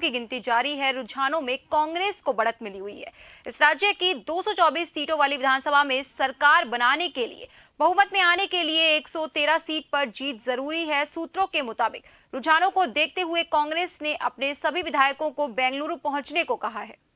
सीटों की गिनती जारी है रुझानों में कांग्रेस को बढ़त मिली हुई है इस राज्य की 224 सीटों वाली विधानसभा में सरकार बनाने के लिए बहुमत में आने के लिए 113 सीट पर जीत जरूरी है सूत्रों के मुताबिक रुझानों को देखते हुए कांग्रेस ने अपने सभी विधायकों को बेंगलुरु पहुंचने को कहा है